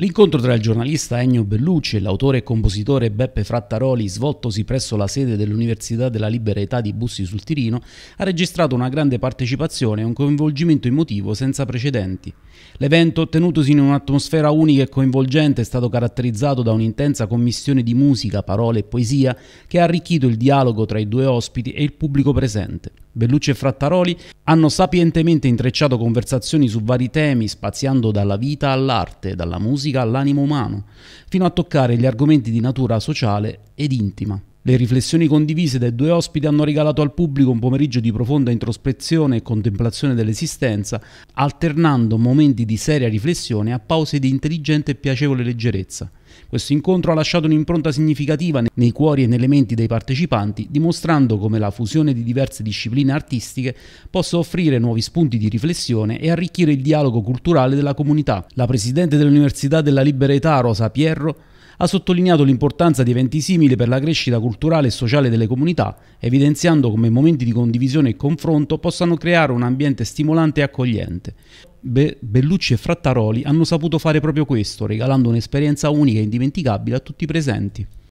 L'incontro tra il giornalista Ennio Bellucci e l'autore e compositore Beppe Frattaroli, svoltosi presso la sede dell'Università della Libera Età di Bussi sul Tirino, ha registrato una grande partecipazione e un coinvolgimento emotivo senza precedenti. L'evento, tenutosi in un'atmosfera unica e coinvolgente, è stato caratterizzato da un'intensa commissione di musica, parole e poesia che ha arricchito il dialogo tra i due ospiti e il pubblico presente. Bellucci e Frattaroli hanno sapientemente intrecciato conversazioni su vari temi, spaziando dalla vita all'arte, dalla musica all'animo umano, fino a toccare gli argomenti di natura sociale ed intima. Le riflessioni condivise dai due ospiti hanno regalato al pubblico un pomeriggio di profonda introspezione e contemplazione dell'esistenza, alternando momenti di seria riflessione a pause di intelligente e piacevole leggerezza. Questo incontro ha lasciato un'impronta significativa nei cuori e nelle menti dei partecipanti, dimostrando come la fusione di diverse discipline artistiche possa offrire nuovi spunti di riflessione e arricchire il dialogo culturale della comunità. La presidente dell'Università della Libera Età, Rosa Pierro, ha sottolineato l'importanza di eventi simili per la crescita culturale e sociale delle comunità, evidenziando come momenti di condivisione e confronto possano creare un ambiente stimolante e accogliente. Be Bellucci e Frattaroli hanno saputo fare proprio questo, regalando un'esperienza unica e indimenticabile a tutti i presenti.